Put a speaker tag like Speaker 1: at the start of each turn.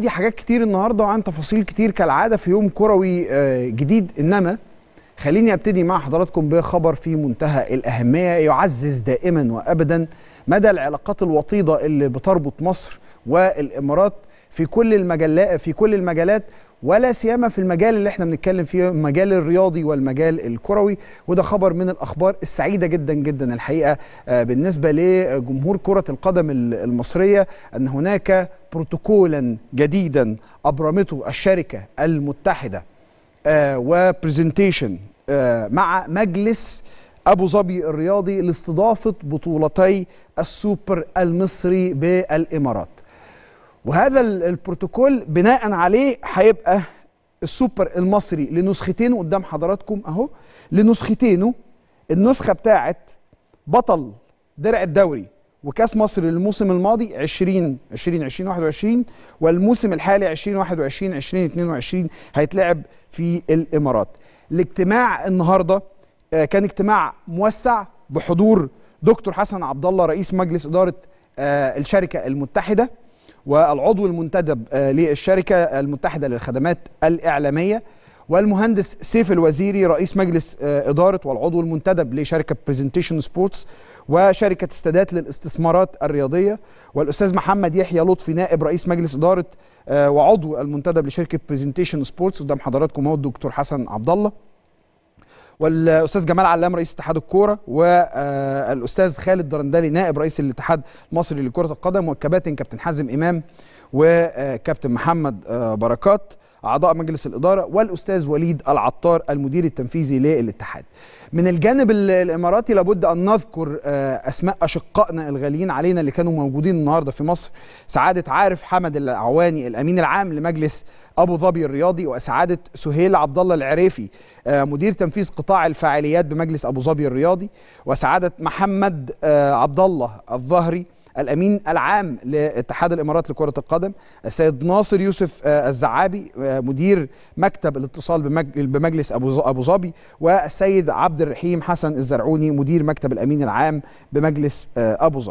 Speaker 1: عندي حاجات كتير النهارده وعن تفاصيل كتير كالعاده في يوم كروي آه، جديد انما خليني ابتدي مع حضراتكم بخبر في منتهى الاهميه يعزز دائما وابدا مدى العلاقات الوطيده اللي بتربط مصر والامارات في كل المجلات في كل المجالات ولا سيما في المجال اللي احنا بنتكلم فيه المجال الرياضي والمجال الكروي وده خبر من الاخبار السعيده جدا جدا الحقيقه آه، بالنسبه لجمهور كره القدم المصريه ان هناك بروتوكولا جديدا ابرمته الشركه المتحده آه، وبرزنتيشن آه، مع مجلس ابو ظبي الرياضي لاستضافه بطولتي السوبر المصري بالامارات وهذا البروتوكول بناء عليه هيبقى السوبر المصري لنسختينه قدام حضراتكم اهو لنسختينه النسخه بتاعت بطل درع الدوري وكاس مصر للموسم الماضي 20 20 20 21 والموسم الحالي 2021 2022 هيتلعب في الامارات. الاجتماع النهارده آه، كان اجتماع موسع بحضور دكتور حسن عبد الله رئيس مجلس اداره آه، الشركه المتحده والعضو المنتدب آه، للشركة المتحدة للخدمات الإعلامية والمهندس سيف الوزيري رئيس مجلس آه، إدارة والعضو المنتدب لشركة برزنتيشن سبورتس وشركة استادات للاستثمارات الرياضية والأستاذ محمد يحيى لطفي نائب رئيس مجلس إدارة آه، وعضو المنتدب لشركة برزنتيشن سبورتس قدام حضراتكم هو الدكتور حسن عبد الله والاستاذ جمال علام رئيس اتحاد الكوره والاستاذ آه، خالد درندلي نائب رئيس الاتحاد المصري لكره القدم والكباتن كابتن حازم امام وكابتن محمد آه، بركات اعضاء مجلس الاداره والاستاذ وليد العطار المدير التنفيذي للاتحاد. من الجانب الاماراتي لابد ان نذكر آه، اسماء اشقائنا الغاليين علينا اللي كانوا موجودين النهارده في مصر سعاده عارف حمد العواني الامين العام لمجلس ابو ظبي الرياضي وسعاده سهيل عبد الله العريفي آه، مدير تنفيذ قطاع الفعاليات بمجلس ابو ظبي الرياضي وسعاده محمد عبد الله الظهري الامين العام لاتحاد الامارات لكره القدم السيد ناصر يوسف آه، الزعابي آه، مدير مكتب الاتصال بمجلس ابو ظبي والسيد عبد الرحيم حسن الزرعوني مدير مكتب الامين العام بمجلس آه، ابو ظبي